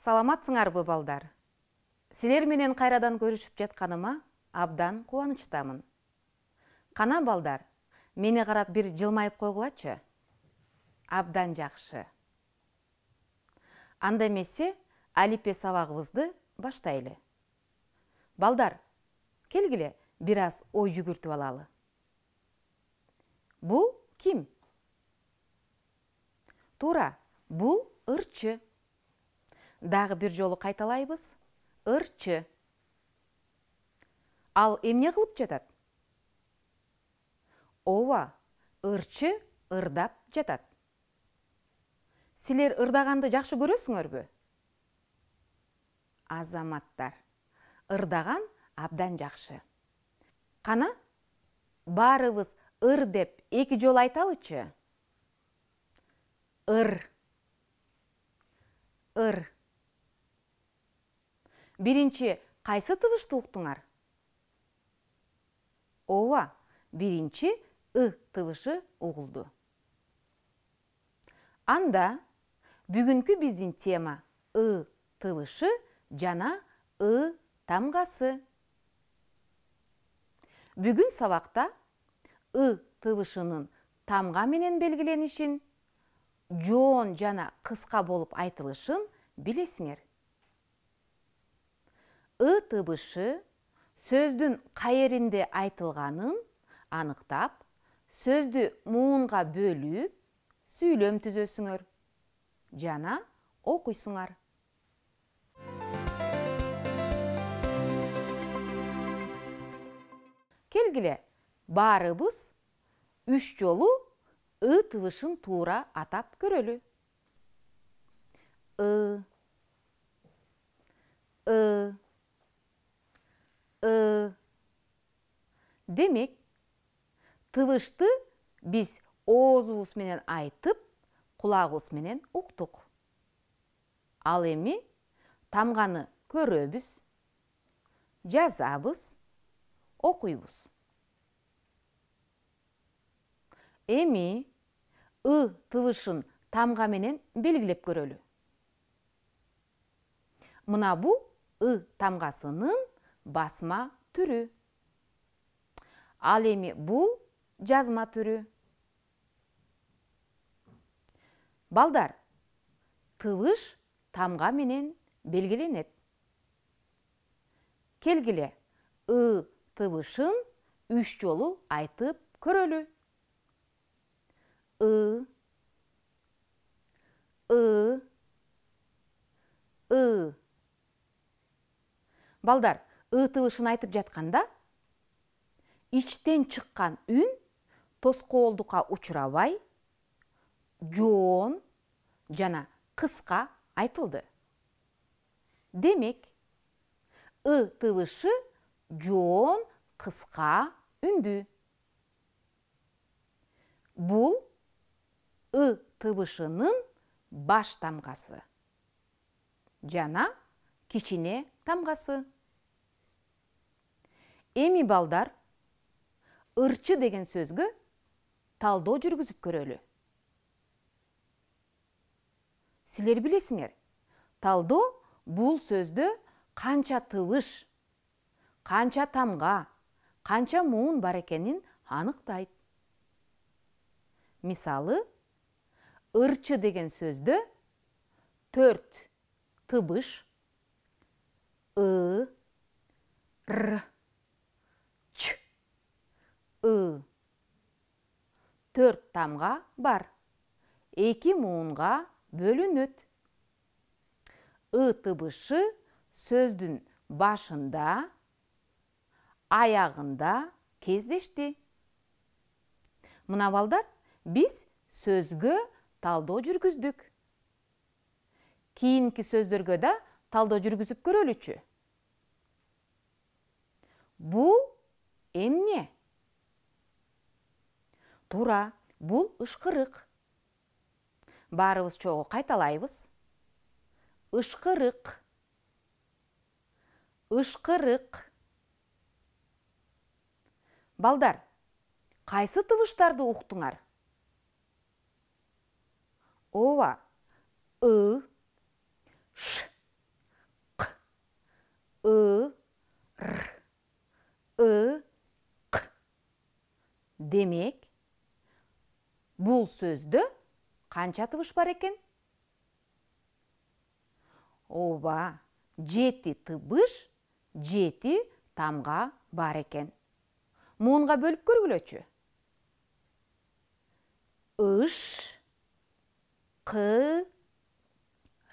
саламатсыңарбы балдар силер менен кайрадан көрүшүп жатканыма абдан кубанычтамын кана балдар мени карап бир жылмайып койгулачы абдан жакшы анда эмесе алипе сабагыбызды баштайлы балдар келгиле бир аз ой жүгүртүп алалы бул ким туура бұл ырчы дағы бір жолы қайталайбыз ырчы ал эмне кылып жатат ова ырчы ырдап жатат силер ырдаганды жакшы көрөсүңөрбү азаматтар ырдаган абдан жакшы кана баарыбыз ыр деп эки жол айталычы ыр ыр Бірінші, қайсы тывыш О Ова, бірінші ы тыбышы оғылды. Анда, бүгінкі біздің тема ы тывышы жана ы тамғасы. Бүгін сабақта ы тұвышының тамға менен белгіленішін, жоон жана қысқа болып айтылышын білесіңер. ы тыбышы сөздүн каеринде айтылганын аныктап сөздү муунга бөлүп сүйлөм түзөсүңөр жана окуйсуңар келгиле баарыбыз үч жолу ы тыбышын туура атап көрөлү ы ы ы. Э. Демек, тывышты біз оозубуз менен айтып, кулагыбыз менен уктук. Ал эми тамганы көрөбүз, жазабыз, окуйбуз. Эми ы тывышын тамга менен белгилеп көрөлү. Мына бул ы тамгасынын басма түрі ал эми бул жазма түрі. балдар тыбыш тамға менен белгіленет. келгиле ы тыбышын үш жолу айтып көрөлү ы ы ы балдар ы айтып жатканда ичтен чыккан үн тоскоолдукка учурабай жоон жана кыска айтылды демек ы тыбышы жоон кыска үндү бул ы тыбышынын баш тамгасы жана кичине тамгасы эми балдар ырчы деген сөзгі талдо жүргізіп көрөлү силер билесиңер талдоо бұл сөзді қанча тыбыш қанча тамға, қанча муын бар екенін анықтайды. мисалы ырчы деген сөзді төрт тыбыш ы р ү төрт тамға бар эки муунга бөлүнөт ы тыбышы сөздүн башында аягында кездешти мына балдар биз сөзгө талдоо жүргүздүк кийинки сөздөргө да талдоо жүргүзүп көрөлүчү бул эмне тура бұл ұшқырық. баарыбыз чогуу кайталайбыз Ұшқырық. Ұшқырық. балдар қайсы тыбыштарды ұқтыңар? Ова. ы ш қ ы р ы қ демек бұл сөзді қанша тыбыш бар екен оба жеті тыбыш жеті тамға бар екен муунга бөлүп көргүлөчү ыш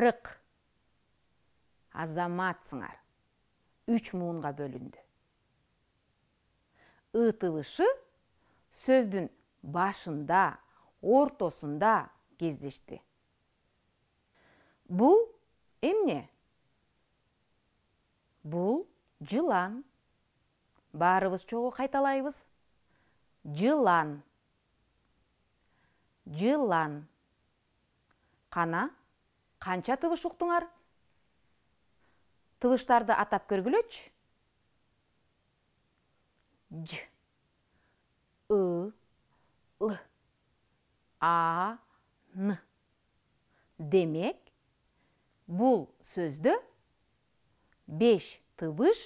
рық азаматсыңар үч муунга бөлүндү ы тыбышы сөздүн башында ортосунда кездешти Бұл эмне Бұл жылан баарыбыз чогуу кайталайбыз жылан жылан кана канча тыбыш уктуңар тыбыштарды атап көргүлөчү ж ы л а н демек бул сөздө беш тыбыш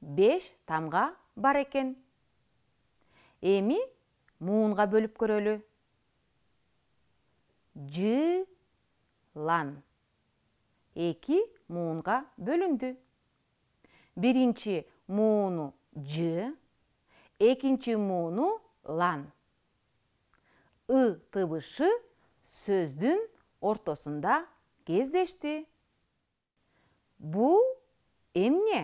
беш тамга бар экен эми муунга бөлүп көрөлү жы лан эки муунга бөлүндү биринчи мууну жы экинчи мууну лан ы тыбышы сөздің ортосында кездешти бұл эмне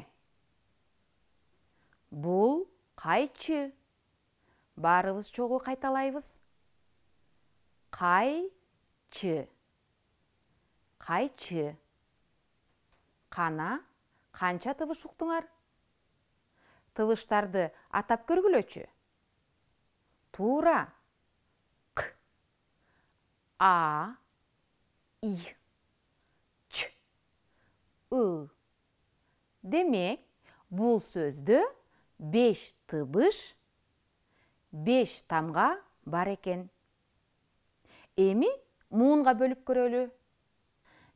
бұл қайчы баарыбыз чогуу кайталайбыз кайчы кайчы қана канча тыбыш ұқтыңар тыбыштарды атап көргүлөчү туура а и ч ы демек бул сөздө беш тыбыш беш тамга бар экен эми муунга бөлүп көрөлү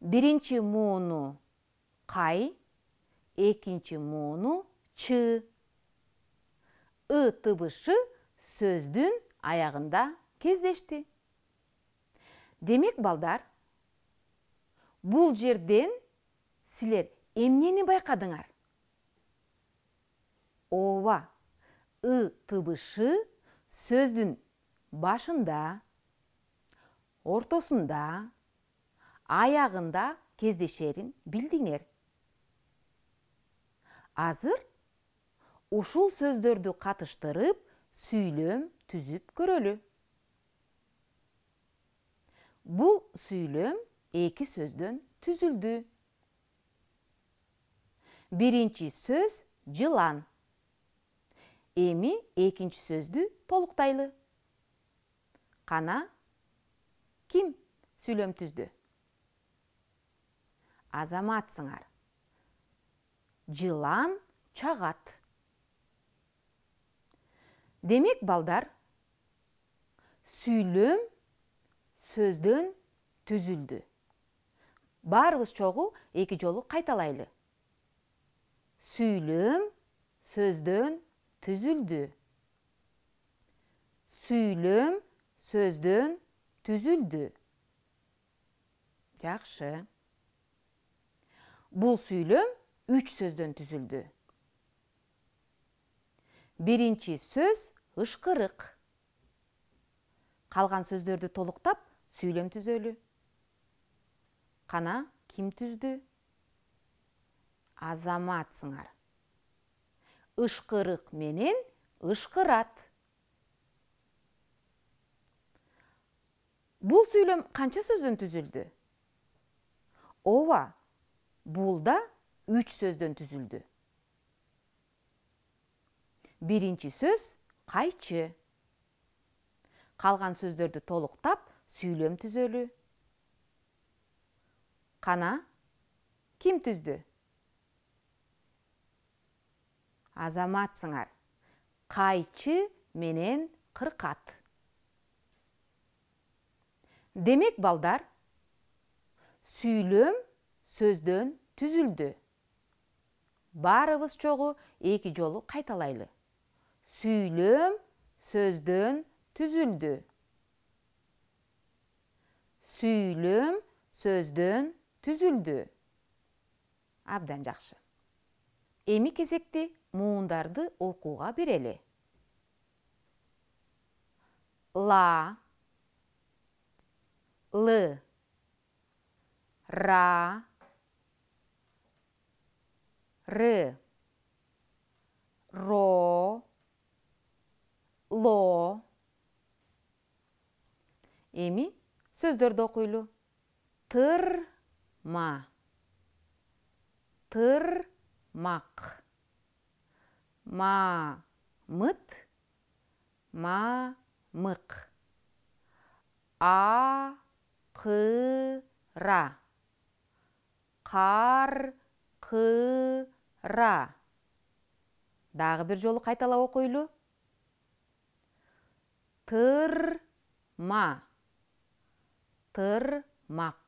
биринчи мууну кай экинчи мууну чы ы тыбышы сөздүн аягында кездешти демек балдар бұл жерден сілер эмнени байқадыңар ова ы тыбышы сөздің башында ортосында аяғында кездешерін білдіңер азыр ушул сөздөрдү катыштырып сүйлөм түзүп көрөлү Бұл сүйлім екі сөздің түзілді. Бірінші сөз жылан. Емі екінші сөзді толықтайлы. Қана кім сүйлем түзді? Азаматсыңар. Жылан чағат. Демек балдар, сүйлем сөздөн түзүлдү баарыбыз чогуу эки жолу кайталайлы сүйлөм сөздөн түзүлдү сүйлөм сөздөн түзүлдү жакшы бул сүйлөм үч сөздөн түзүлдү биринчи сөз ышкырык калган сөздөрдү толуктап Сөйлем түзөлү. кана ким түздү азаматсыңар ышкырык менен ышкырат бул сүйлөм канча сөздөн түзүлдү ооба бул да үч сөздөн түзілді. биринчи сөз кайчы калган сөздөрдү толуктап сүйлөм түзөлү кана ким түздү азаматсыңар кайчы менен кыркат демек балдар сүйлөм сөздөн түзүлдү баарыбыз жоғы эки жолу кайталайлы сүйлөм сөздөн түзүлдү Süylüm sözdün түзүлдү. Абдан жакшы. Эми кезекти муундарды окууга берели. Ла Лы Ра Ры Ро Ло Эми сөздерді Ма-мыт. Ма-мық. А-қы-ра. Қар-қы-ра. дағы бір жолы қайтала Тұр-ма тырмақ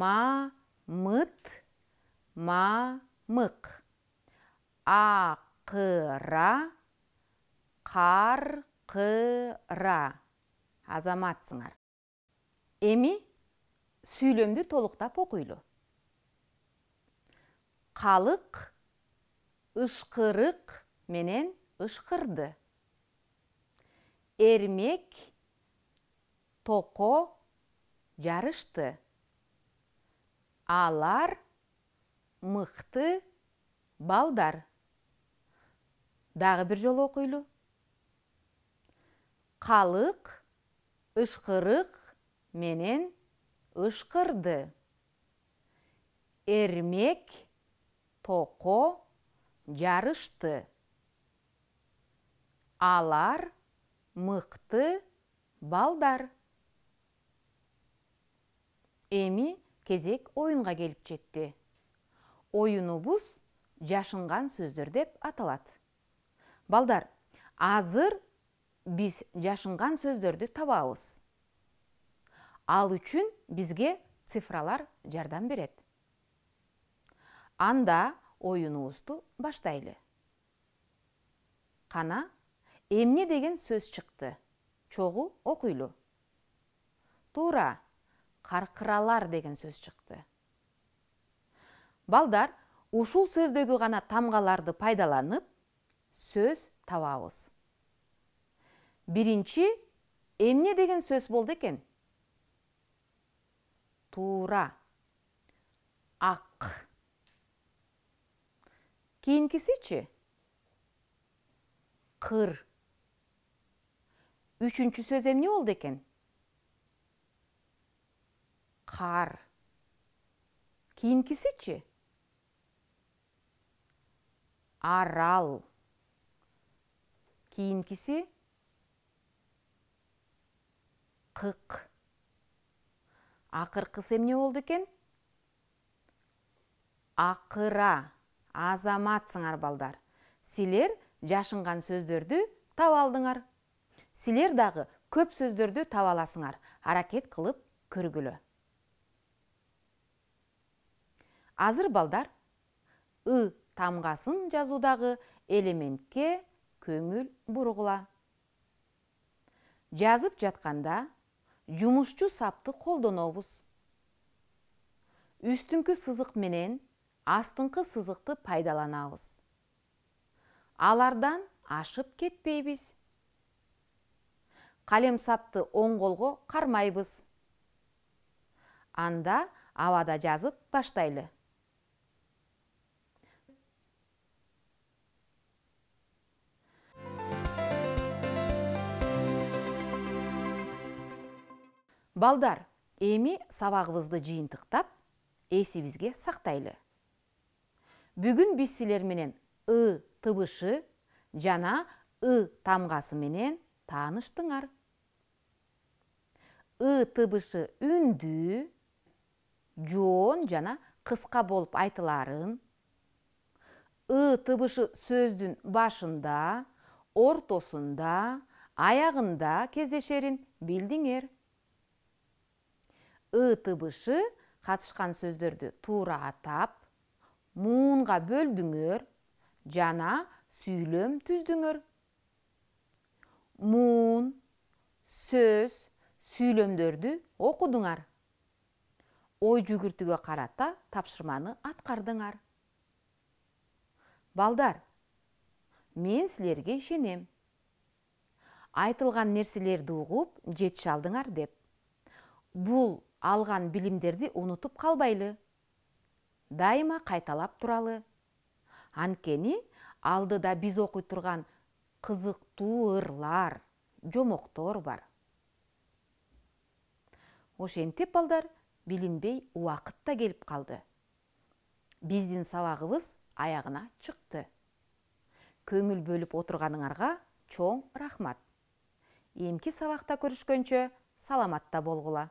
мамыт мамық ақыра қарқыра азаматсыңар эми сүйлөмдү толуктап окуйлу қалық ышкырык менен ышкырды Ермек тоқо жарышты алар мықты балдар дағы бір жол оқылу. қалық ұшқырық менен ұшқырды ермек тоқо жарышты алар мықты балдар эми кезек оюнга келип жетти оюнубуз жашынган сөздөр деп аталат балдар азыр биз жашынган сөздөрдү табабыз ал үчүн бизге цифралар жардам берет анда оюнубузду баштайлы кана эмне деген сөз чыкты чогуу окуйлу туура қарқыралар деген сөз шықты балдар ушул сөздөгү ғана тамғаларды пайдаланып сөз табабыз биринчи эмне деген сөз болду экен туура ак кийинкисичи Қыр. үчүнчү сөз эмне болду экен қар кейінгісі арал кейінгісі қық ақырқысы не болды екен ақыра азаматсыңар балдар силер жашынған сөздерді таба алдыңар силер дағы көп сөздерді таба аласыңар аракет қылып көргілі азыр балдар ы тамғасын жазудағы элементке көңіл бұрғыла жазып жатқанда жұмышчу сапты оғыз. Үстіңкі сызық менен астыңқы сызықты пайдаланабыз алардан ашып кетпейбіз. қалем сапты оң колго қармайбыз. анда авада жазып баштайлы Балдар, эми сабағыбызды жыйынтыктап, эсибизге сактайлы. Бүгүн биз силер менен ы тыбышы жана ы тамгасы менен тааныштыңар. ы тыбышы үнді, жоон жана қысқа болып айтыларын, ы тыбышы сөздүн башында, ортосунда, аяғында кездешерин билдиңер. ы тыбышы катышкан сөздөрдү туура атап муунга бөлдүңөр жана сүйлөм түздүңөр муун сөз сүйлөмдөрдү окудуңар ой жүгүртүүгө карата тапшырманы аткардыңар балдар мен силерге ишенем айтылган нерселерди угуп жетише алдыңар деп бул алған білімдерді ұнытып қалбайлы дайыма қайталап туралы анткени алдыда біз окуй тұрған кызыктуу ырлар жомоктор бар ошентип балдар билинбей убакыт да келип калды биздин сабагыбыз аягына чыкты көңүл бөлүп отурганыңарга чоң рахмат эмки сабакта көрүшкөнчө саламатта болғыла.